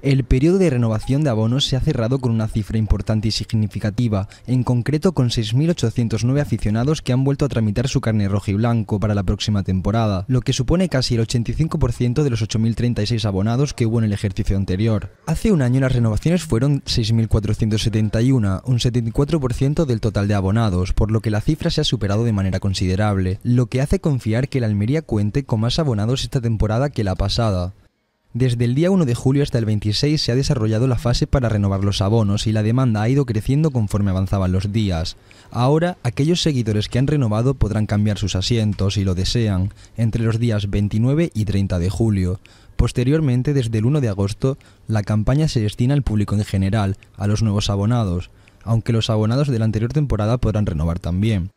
El periodo de renovación de abonos se ha cerrado con una cifra importante y significativa, en concreto con 6.809 aficionados que han vuelto a tramitar su carne rojo y blanco para la próxima temporada, lo que supone casi el 85% de los 8.036 abonados que hubo en el ejercicio anterior. Hace un año las renovaciones fueron 6.471, un 74% del total de abonados, por lo que la cifra se ha superado de manera considerable, lo que hace confiar que la Almería cuente con más abonados esta temporada que la pasada. Desde el día 1 de julio hasta el 26 se ha desarrollado la fase para renovar los abonos y la demanda ha ido creciendo conforme avanzaban los días. Ahora, aquellos seguidores que han renovado podrán cambiar sus asientos si lo desean entre los días 29 y 30 de julio. Posteriormente, desde el 1 de agosto, la campaña se destina al público en general, a los nuevos abonados, aunque los abonados de la anterior temporada podrán renovar también.